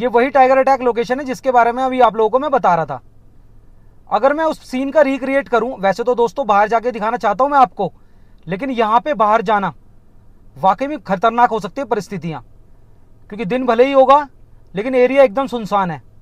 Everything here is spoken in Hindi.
ये वही टाइगर अटैक लोकेशन है जिसके बारे में अभी आप लोगों को मैं बता रहा था अगर मैं उस सीन का रिक्रिएट करूं वैसे तो दोस्तों बाहर जाके दिखाना चाहता हूं मैं आपको लेकिन यहाँ पे बाहर जाना वाकई में खतरनाक हो सकती है परिस्थितियाँ क्योंकि दिन भले ही होगा लेकिन एरिया एकदम सुनसान है